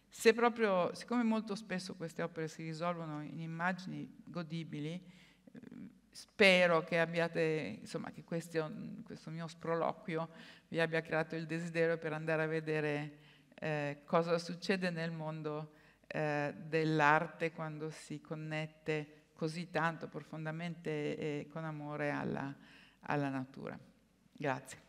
se proprio, siccome molto spesso queste opere si risolvono in immagini godibili, eh, spero che abbiate, insomma, che questo, questo, mio sproloquio vi abbia creato il desiderio per andare a vedere eh, cosa succede nel mondo eh, dell'arte quando si connette così tanto profondamente e con amore alla, alla natura. Grazie.